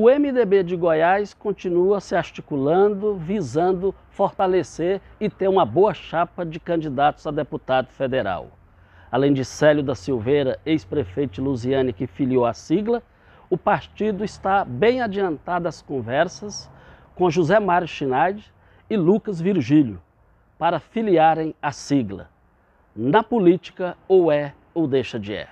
O MDB de Goiás continua se articulando, visando fortalecer e ter uma boa chapa de candidatos a deputado federal. Além de Célio da Silveira, ex-prefeito Lusiane, que filiou a sigla, o partido está bem adiantado às conversas com José Mário Schneid e Lucas Virgílio para filiarem a sigla. Na política, ou é ou deixa de é.